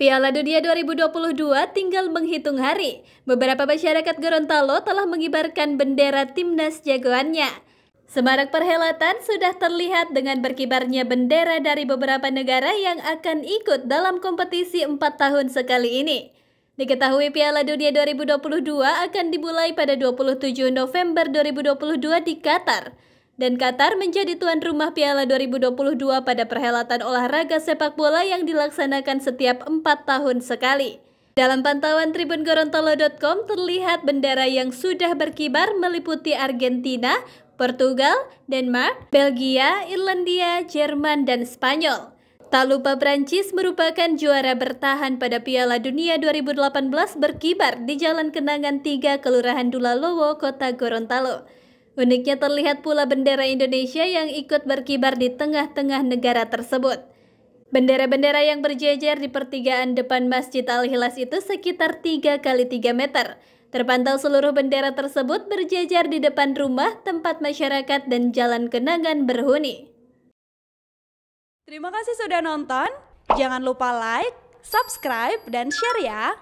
Piala Dunia 2022 tinggal menghitung hari. Beberapa masyarakat Gorontalo telah mengibarkan bendera timnas jagoannya. Semarak perhelatan sudah terlihat dengan berkibarnya bendera dari beberapa negara yang akan ikut dalam kompetisi 4 tahun sekali ini. Diketahui Piala Dunia 2022 akan dimulai pada 27 November 2022 di Qatar dan Qatar menjadi tuan rumah Piala 2022 pada perhelatan olahraga sepak bola yang dilaksanakan setiap empat tahun sekali. Dalam pantauan Tribun Gorontalo.com terlihat bendera yang sudah berkibar meliputi Argentina, Portugal, Denmark, Belgia, Irlandia, Jerman, dan Spanyol. Tak lupa Prancis merupakan juara bertahan pada Piala Dunia 2018 berkibar di Jalan Kenangan 3 Kelurahan Dulalowo, Kota Gorontalo. Uniknya terlihat pula bendera Indonesia yang ikut berkibar di tengah-tengah negara tersebut. Bendera-bendera yang berjejer di pertigaan depan Masjid Al-Hilas itu sekitar 3 kali 3 meter. Terpantau seluruh bendera tersebut berjejer di depan rumah, tempat masyarakat, dan jalan kenangan berhuni. Terima kasih sudah nonton. Jangan lupa like, subscribe, dan share ya.